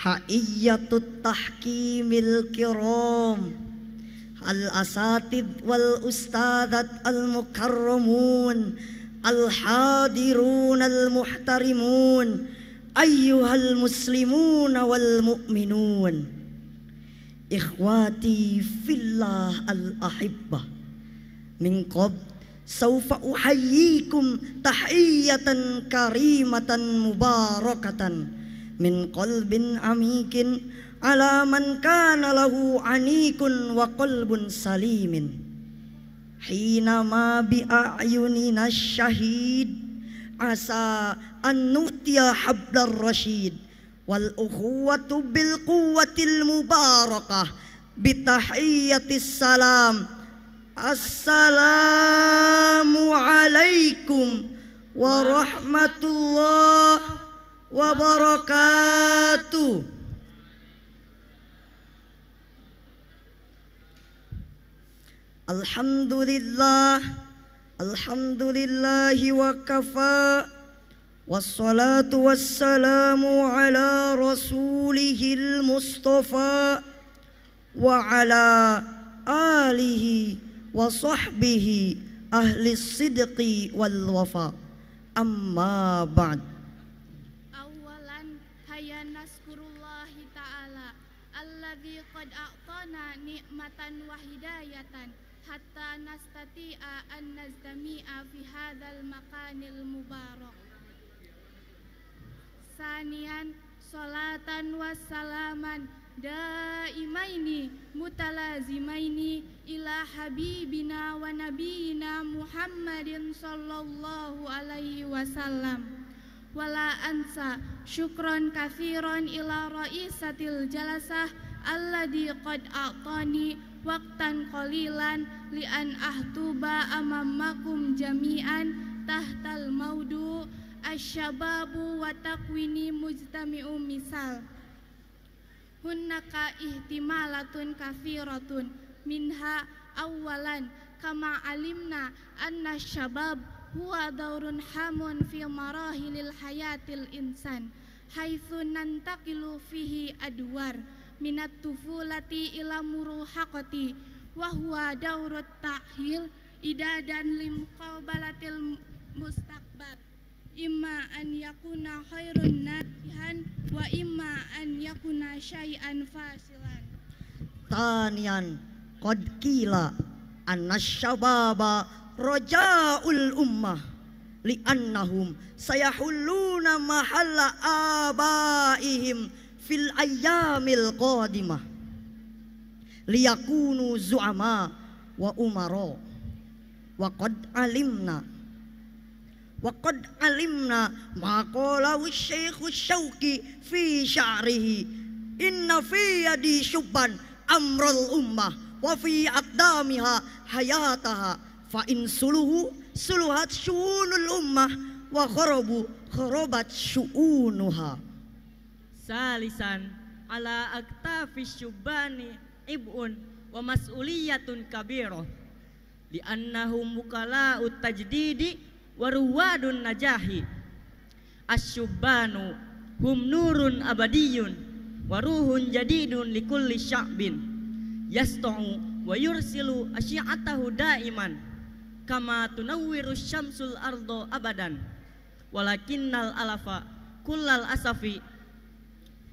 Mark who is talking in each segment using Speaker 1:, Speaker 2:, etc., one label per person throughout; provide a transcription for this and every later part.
Speaker 1: حائية التحكيم الكرام الأساتذ والأستاذة المكرمون الحاضرون المحترمون أيها المسلمون والمؤمنون إخواتي في الله الأحبة من قبل سوف أحييكم تحية كريمة مباركة من قلب عميق على من كان له عنيك وقلب سليم حينما بأعيننا الشهيد عسى أن نؤتي حبل الرشيد والأخوة بالقوة المباركة بتحية السلام السلام عليكم ورحمة الله وبركاته الحمد لله الحمد لله وكفى والصلاة والسلام على رسوله المصطفى وعلى آله وصحبه أهل الصدق والوفاء أما بعد
Speaker 2: dan naskurullahi ta'ala alladzi qad a'tana ni'matan wa hidayatan hatta nastati'a an nazdami'a fi hadzal makanil mubarak sanian salatan wassalaman daimaini mutalazimaini ila habibina wa nabiyina Muhammadin sallallahu alaihi wasallam wala ansa syukron kathiron ila raisatil jalasah alladhi qad a'tani waktan qalilan lian ahtuba amammakum jami'an tahtal maudu asyababu wa takwini mujtami'u misal hunnaka ihtimalatun kathiratun minha awalan kama alimna anna syabab huwa daurun hamun fi marahilil hayatil insan haitsu nantaqilu fihi adwar minat tufulati ila muruhaqati wa huwa daurut tahil ida dan lim limqabalatil mustaqbal imma an yakuna khairun natihan wa imma an yakuna syai'an fasilan
Speaker 1: tanian qad qila anna syababa roja'ul ummah li'annahum sayahulluna mahalla abaihim fil ayyamil qadimah liyakunu zu'ama wa umara wa qad alimna wa qad alimna ma qala syekhu syauki fi sya'rihi inna fi yadi syubban amrul ummah wa fi aqdamiha hayataha fa in suluhu suluhat syu'unul ummah wa kharabu kharabat syu'unuha
Speaker 3: salisan ala aktafi syubani ibun wa mas'uliyatun kabiro li'annahum mukala'u tajdidi wa ruwadun najahi asyubanu hum nurun abadiyun wa ruhun jadidun likulli sya'bin yasta'u wa yursilu asyi'atahu daiman kama tunawwiru syamsul ardo abadan walakinnal alafa kullal asafi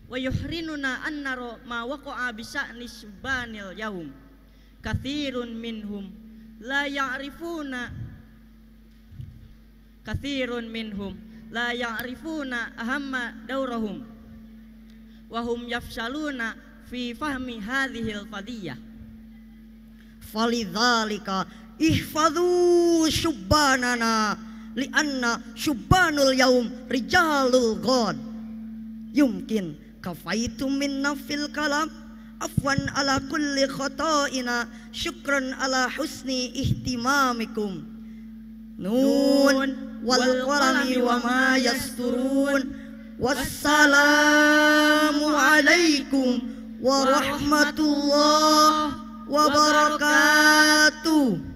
Speaker 3: wa yuhrinuna annaro ma waqa'a bi sya'ni yaum kathirun minhum la ya'rifuna kathirun minhum la ya'rifuna ahamma daurahum wahum yafshaluna fi fahmi hadhil fadiyah
Speaker 1: falidhalika ihfadhu subbanana lianna subbanul yaum rijalul god yumkin kafaitu min nafil kalam afwan ala kulli khata'ina syukran ala husni ihtimamikum nun wal qalami wa ma yasturun wassalamu alaikum warahmatullahi wabarakatuh